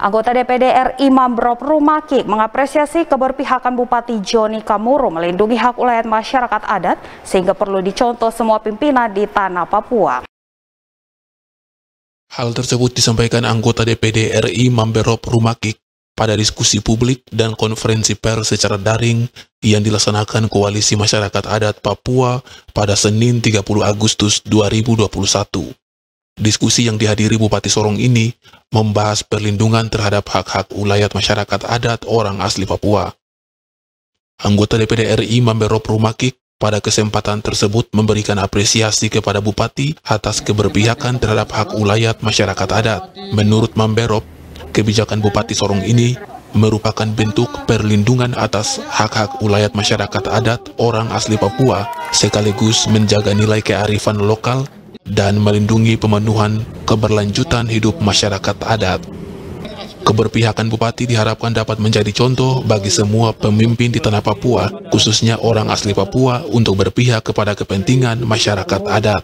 Anggota DPD RI Mambrop Rumaki mengapresiasi keberpihakan Bupati Joni Kamuru melindungi hak ulayat masyarakat adat sehingga perlu dicontoh semua pimpinan di tanah Papua. Hal tersebut disampaikan anggota DPD RI Mambrop Rumaki pada diskusi publik dan konferensi pers secara daring yang dilaksanakan Koalisi Masyarakat Adat Papua pada Senin 30 Agustus 2021. Diskusi yang dihadiri Bupati Sorong ini membahas perlindungan terhadap hak-hak ulayat masyarakat adat orang asli Papua. Anggota DPD RI Mambero Prumakik pada kesempatan tersebut memberikan apresiasi kepada Bupati atas keberpihakan terhadap hak ulayat masyarakat adat. Menurut Mamberop, kebijakan Bupati Sorong ini merupakan bentuk perlindungan atas hak-hak ulayat masyarakat adat orang asli Papua sekaligus menjaga nilai kearifan lokal dan melindungi pemenuhan keberlanjutan hidup masyarakat adat. Keberpihakan Bupati diharapkan dapat menjadi contoh bagi semua pemimpin di tanah Papua, khususnya orang asli Papua untuk berpihak kepada kepentingan masyarakat adat.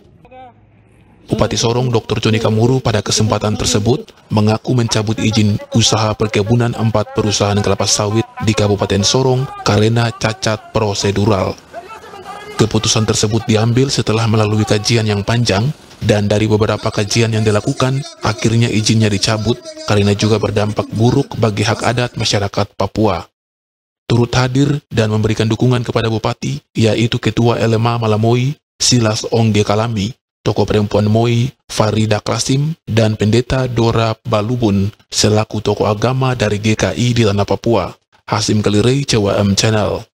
Bupati Sorong Dr. Joni Kamuru pada kesempatan tersebut mengaku mencabut izin usaha perkebunan empat perusahaan kelapa sawit di Kabupaten Sorong karena cacat prosedural. Keputusan tersebut diambil setelah melalui kajian yang panjang dan dari beberapa kajian yang dilakukan, akhirnya izinnya dicabut karena juga berdampak buruk bagi hak adat masyarakat Papua. Turut hadir dan memberikan dukungan kepada Bupati, yaitu Ketua Elema Malamoi, Silas Ongge Kalami, toko perempuan Moi, Farida Klasim, dan Pendeta Dora Balubun selaku toko agama dari GKI di tanah Papua. Hasim Kalirei, CWM Channel.